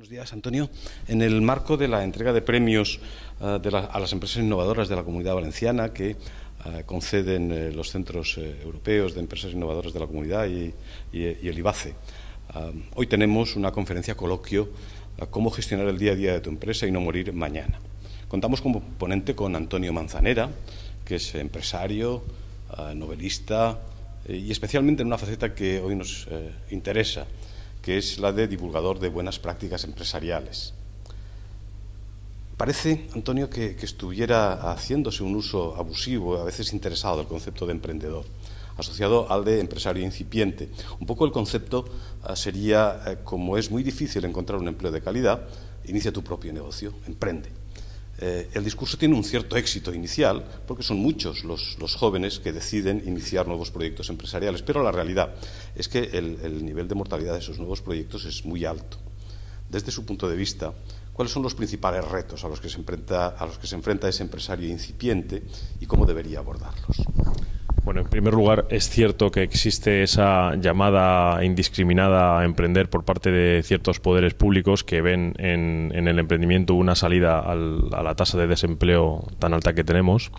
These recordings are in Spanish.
Buenos días, Antonio. En el marco de la entrega de premios eh, a las empresas innovadoras de la Comunidad Valenciana que eh, conceden eh, los centros europeos de empresas innovadoras de la Comunidad y, el IBACE, hoy tenemos una conferencia coloquio cómo gestionar el día a día de tu empresa y no morir mañana. Contamos como ponente con Antonio Manzanera, que es empresario, novelista y especialmente en una faceta que hoy nos interesa que es la de divulgador de buenas prácticas empresariales. Parece, Antonio, que, estuviera haciéndose un uso abusivo, a veces interesado, del concepto de emprendedor, asociado al de empresario incipiente. Un poco el concepto ah, sería, eh, como es muy difícil encontrar un empleo de calidad, inicia tu propio negocio, emprende. Eh, el discurso tiene un cierto éxito inicial, porque son muchos los, jóvenes que deciden iniciar nuevos proyectos empresariales, pero la realidad es que el, nivel de mortalidad de esos nuevos proyectos es muy alto. Desde su punto de vista, ¿cuáles son los principales retos a los que se enfrenta ese empresario incipiente y cómo debería abordarlos? Bueno, en primer lugar, es cierto que existe esa llamada indiscriminada a emprender por parte de ciertos poderes públicos que ven en, el emprendimiento una salida a la tasa de desempleo tan alta que tenemos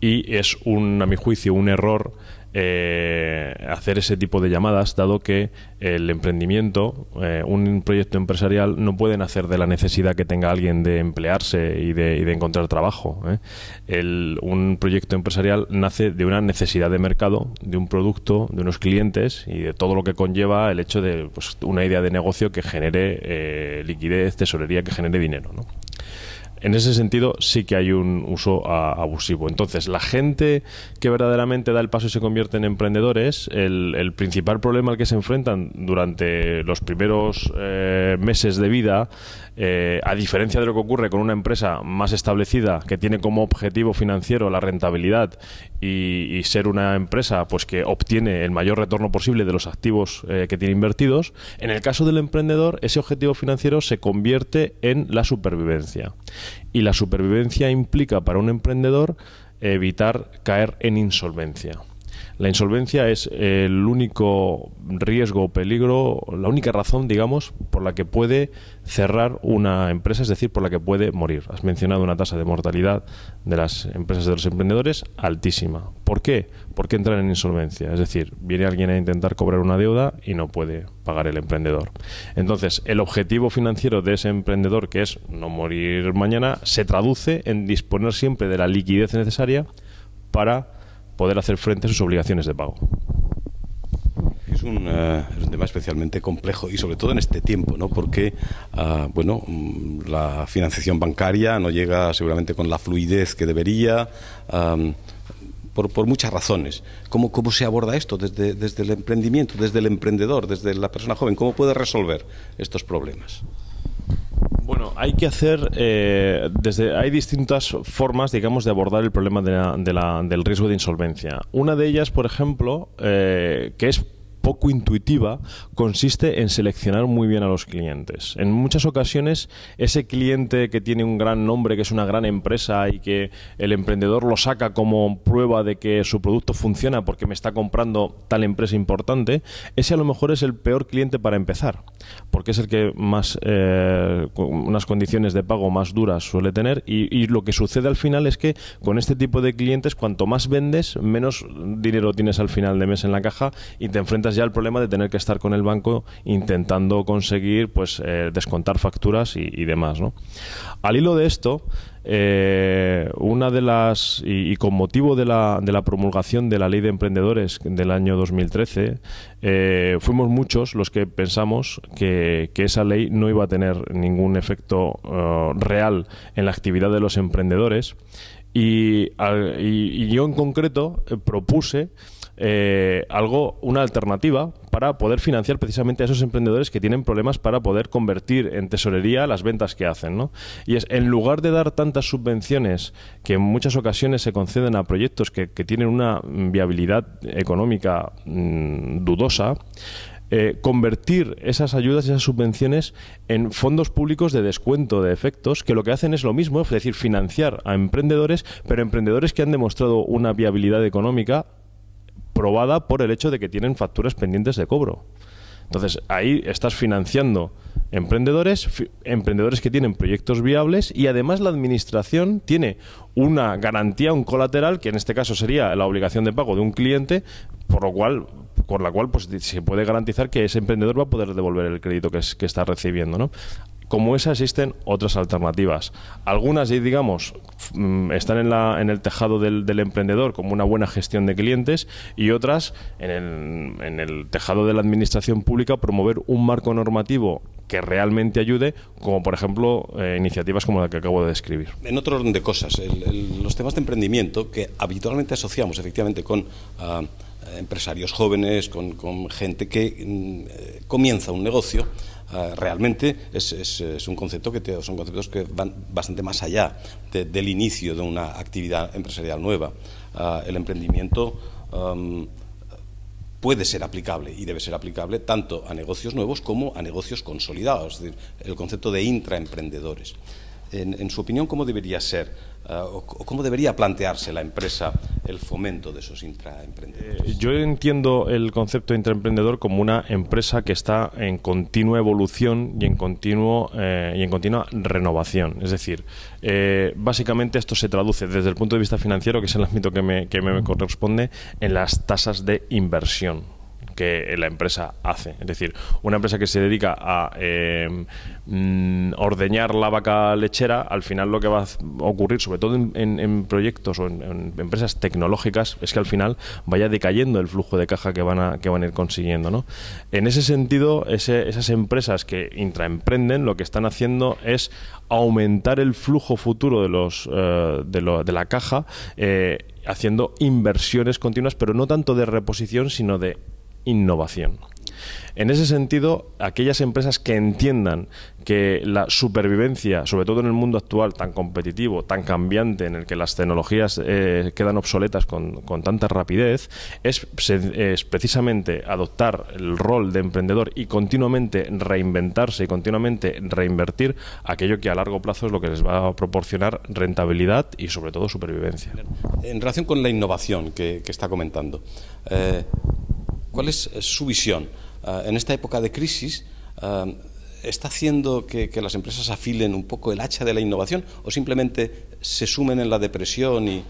y es, un, a mi juicio, un error eh, hacer ese tipo de llamadas, dado que el emprendimiento, eh, un proyecto empresarial, no puede nacer de la necesidad que tenga alguien de emplearse y de, encontrar trabajo. ¿eh? un proyecto empresarial nace de una necesidad de mercado, de un producto, de unos clientes y de todo lo que conlleva el hecho de pues, una idea de negocio que genere liquidez, tesorería, que genere dinero. ¿no? en ese sentido sí que hay un uso abusivo. Entonces, la gente que verdaderamente da el paso y se convierte en emprendedores, el, principal problema al que se enfrentan durante los primeros eh, meses de vida, eh, a diferencia de lo que ocurre con una empresa más establecida que tiene como objetivo financiero la rentabilidad y, ser una empresa pues que obtiene el mayor retorno posible de los activos eh, que tiene invertidos, en el caso del emprendedor ese objetivo financiero se convierte en la supervivencia. Y la supervivencia implica para un emprendedor evitar caer en insolvencia la insolvencia es el único riesgo o peligro, la única razón, digamos, por la que puede cerrar una empresa, es decir, por la que puede morir. Has mencionado una tasa de mortalidad de las empresas de los emprendedores altísima. ¿Por qué? Porque entran en insolvencia. Es decir, viene alguien a intentar cobrar una deuda y no puede pagar el emprendedor. Entonces, el objetivo financiero de ese emprendedor, que es no morir mañana, se traduce en disponer siempre de la liquidez necesaria para poder hacer frente a sus obligaciones de pago. Eh, es un, tema especialmente complejo y sobre todo en este tiempo, ¿no? Porque, ah, bueno, mm, la financiación bancaria no llega seguramente con la fluidez que debería. por, muchas razones. ¿Cómo, se aborda esto desde el emprendimiento, desde el emprendedor, desde la persona joven? ¿Cómo puede resolver estos problemas? Bueno, hay que hacer, eh, desde, hay distintas formas, digamos, de abordar el problema del riesgo de insolvencia. Una de ellas, por ejemplo, eh, que es poco intuitiva consiste en seleccionar muy bien a los clientes. En muchas ocasiones, ese cliente que tiene un gran nombre, que es una gran empresa y que el emprendedor lo saca como prueba de que su producto funciona porque me está comprando tal empresa importante, ese a lo mejor es el peor cliente para empezar, porque es el que más eh, unas condiciones de pago más duras suele tener y, y lo que sucede al final es que con este tipo de clientes, cuanto más vendes, menos dinero tienes al final de mes en la caja y te enfrentas ya el problema de tener que estar con el banco intentando conseguir pues eh, descontar facturas y, demás. Al hilo de esto, eh, una de las y, con motivo de la, de la, promulgación de la ley de emprendedores del año 2013 eh, fuimos muchos los que pensamos que, esa ley no iba a tener ningún efecto real en la actividad de los emprendedores y yo en concreto propuse eh, algo, una alternativa para poder financiar precisamente a esos emprendedores que tienen problemas para poder convertir en tesorería las ventas que hacen. Y es, en lugar de dar tantas subvenciones que en muchas ocasiones se conceden a proyectos que, tienen una viabilidad económica mm, dudosa, eh, convertir esas ayudas, y esas subvenciones en fondos públicos de descuento de efectos, que lo que hacen es lo mismo, es decir, financiar a emprendedores, pero emprendedores que han demostrado una viabilidad económica probada por el hecho de que tienen facturas pendientes de cobro. Entonces, ahí estás financiando emprendedores, emprendedores que tienen proyectos viables y además la administración tiene una garantía, un colateral, que en este caso sería la obligación de pago de un cliente, por lo cual por la cual pues, se puede garantizar que ese emprendedor va a poder devolver el crédito que, es, que está recibiendo. ¿no? Como esa existen otras alternativas. Algunas, digamos, mm, están en, la, en el tejado del, emprendedor como una buena gestión de clientes y otras en el, tejado de la administración pública promover un marco normativo que realmente ayude, como por ejemplo eh, iniciativas como la que acabo de describir. En otro orden de cosas, los temas de emprendimiento que habitualmente asociamos efectivamente con... Ah, empresarios jóvenes, con, gente que mm, eh, comienza un negocio, ah, realmente es, un concepto que son conceptos que van bastante más allá del inicio de una actividad empresarial nueva. Ah, el emprendimiento puede ser aplicable y debe ser aplicable tanto a negocios nuevos como a negocios consolidados, es decir, el concepto de intraemprendedores. En, su opinión, ¿cómo debería ser ah, o cómo debería plantearse la empresa el fomento de esos intraemprendedores. Eh, yo entiendo el concepto de intraemprendedor como una empresa que está en continua evolución y en, continuo, eh, y en continua renovación. Es decir, eh, básicamente esto se traduce desde el punto de vista financiero, que es el ámbito que me corresponde, en las tasas de inversión que eh, la empresa hace. Es decir, una empresa que se dedica a eh, mm, ordeñar la vaca lechera, al final lo que va a ocurrir, sobre todo en, proyectos o en, empresas tecnológicas, es que al final vaya decayendo el flujo de caja que van a, que van ir consiguiendo. En ese sentido, esas empresas que intraemprenden lo que están haciendo es aumentar el flujo futuro de, los, eh, de, la caja haciendo inversiones continuas, pero no tanto de reposición, sino de innovación. En ese sentido, aquellas empresas que entiendan que la supervivencia, sobre todo en el mundo actual tan competitivo, tan cambiante, en el que las tecnologías eh, quedan obsoletas con, tanta rapidez, es, precisamente adoptar el rol de emprendedor y continuamente reinventarse y continuamente reinvertir aquello que a largo plazo es lo que les va a proporcionar rentabilidad y sobre todo supervivencia. En relación con la innovación que, está comentando, eh, ¿Cuál es eh, su visión? Ah, en esta época de crisis, ah, está haciendo que, las empresas afilen un poco el hacha de la innovación o simplemente se sumen en la depresión eh,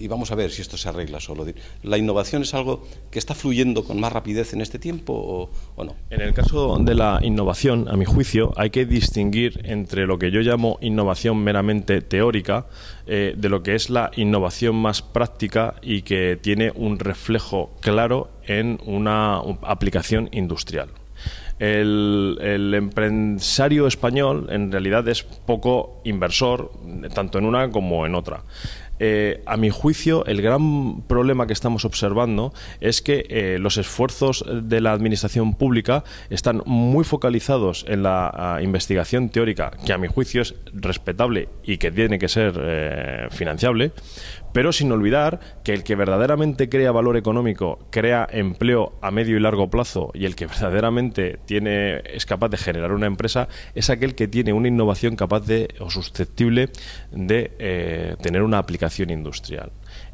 y, vamos a ver si esto se arregla solo? ¿La innovación es algo que está fluyendo con más rapidez en este tiempo o, no? En el caso de la innovación, a mi juicio, hay que distinguir entre lo que yo llamo innovación meramente teórica, eh, de lo que es la innovación más práctica y que tiene un reflejo claro en una aplicación industrial. El, empresario español en realidad es poco inversor, tanto en una como en otra. Eh, a mi juicio, el gran problema que estamos observando es que eh, los esfuerzos de la administración pública están muy focalizados en la ah, investigación teórica, que a mi juicio es respetable y que tiene que ser eh, financiable, pero sin olvidar que el que verdaderamente crea valor económico, crea empleo a medio y largo plazo y el que verdaderamente tiene, es capaz de generar una empresa es aquel que tiene una innovación capaz de o susceptible de eh, tener una aplicación industrial.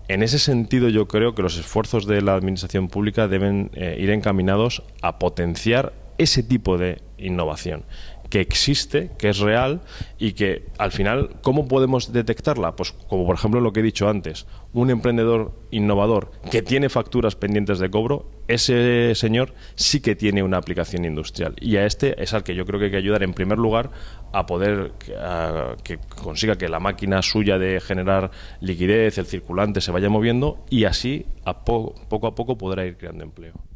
En ese sentido, yo creo que los esfuerzos de la administración pública deben eh, ir encaminados a potenciar ese tipo de innovación que existe, que es real y que al final, ¿cómo podemos detectarla? Pues como por ejemplo lo que he dicho antes, un emprendedor innovador que tiene facturas pendientes de cobro, ese señor sí que tiene una aplicación industrial. Y a este es al que yo creo que hay que ayudar en primer lugar a poder que consiga que la máquina suya de generar liquidez, el circulante, se vaya moviendo y así a poco a poco podrá ir creando empleo.